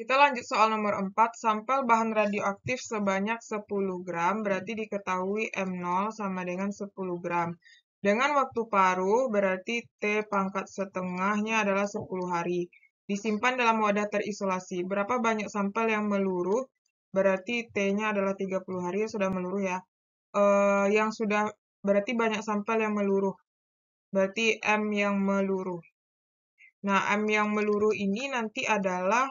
Kita lanjut soal nomor 4. Sampel bahan radioaktif sebanyak 10 gram berarti diketahui M0 sama dengan 10 gram. Dengan waktu paruh berarti T pangkat setengahnya adalah 10 hari. Disimpan dalam wadah terisolasi. Berapa banyak sampel yang meluruh? Berarti T-nya adalah 30 hari ya sudah meluruh ya. E, yang sudah berarti banyak sampel yang meluruh. Berarti M yang meluruh. Nah, M yang meluruh ini nanti adalah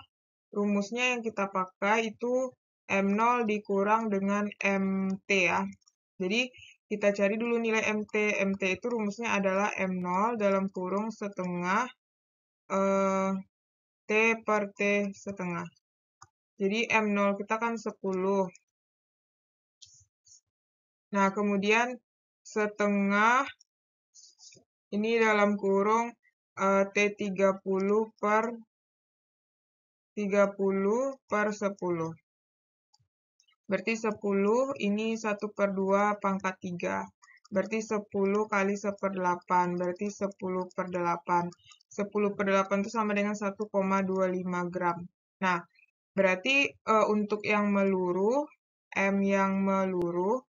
rumusnya yang kita pakai itu M0 dikurang dengan MT ya. Jadi kita cari dulu nilai MT. MT itu rumusnya adalah M0 dalam kurung setengah eh, T per T setengah. Jadi M0 kita kan 10. Nah, kemudian setengah ini dalam kurung eh, T30 per 30 per 10. Berarti 10 ini 1 per 2 pangkat 3. Berarti 10 kali 1 per 8. Berarti 10 per 8. 10 per 8 itu sama dengan 1,25 gram. Nah, berarti e, untuk yang meluruh, M yang meluruh,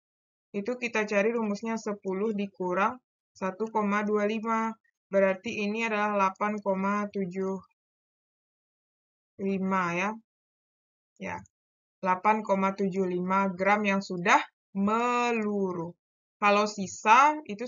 itu kita cari rumusnya 10 dikurang 1,25. Berarti ini adalah 8,7 5 ya. Ya. 8,75 gram yang sudah meluruh. Kalau sisa itu